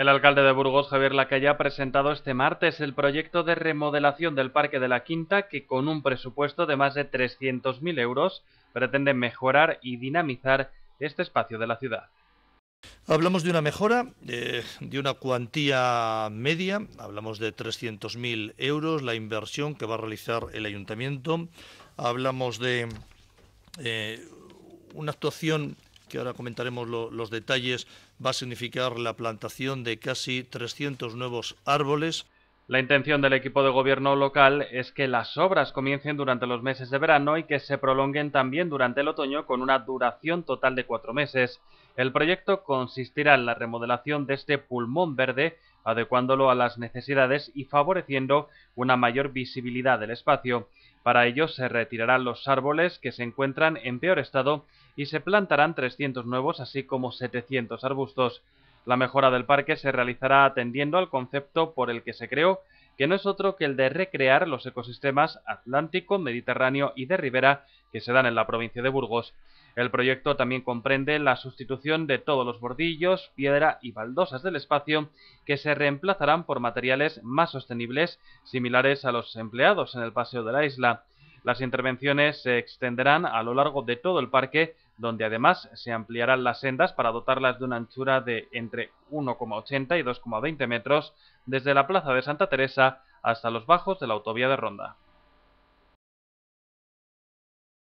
El alcalde de Burgos, Javier Lacalle, ha presentado este martes el proyecto de remodelación del Parque de la Quinta, que con un presupuesto de más de 300.000 euros pretende mejorar y dinamizar este espacio de la ciudad. Hablamos de una mejora, eh, de una cuantía media, hablamos de 300.000 euros, la inversión que va a realizar el ayuntamiento, hablamos de eh, una actuación que ahora comentaremos los detalles, va a significar la plantación de casi 300 nuevos árboles. La intención del equipo de gobierno local es que las obras comiencen durante los meses de verano y que se prolonguen también durante el otoño con una duración total de cuatro meses. El proyecto consistirá en la remodelación de este pulmón verde adecuándolo a las necesidades y favoreciendo una mayor visibilidad del espacio. Para ello se retirarán los árboles que se encuentran en peor estado y se plantarán 300 nuevos, así como 700 arbustos. La mejora del parque se realizará atendiendo al concepto por el que se creó, que no es otro que el de recrear los ecosistemas atlántico, mediterráneo y de ribera que se dan en la provincia de Burgos. El proyecto también comprende la sustitución de todos los bordillos, piedra y baldosas del espacio que se reemplazarán por materiales más sostenibles similares a los empleados en el paseo de la isla. Las intervenciones se extenderán a lo largo de todo el parque donde además se ampliarán las sendas para dotarlas de una anchura de entre 1,80 y 2,20 metros desde la Plaza de Santa Teresa hasta los bajos de la autovía de Ronda.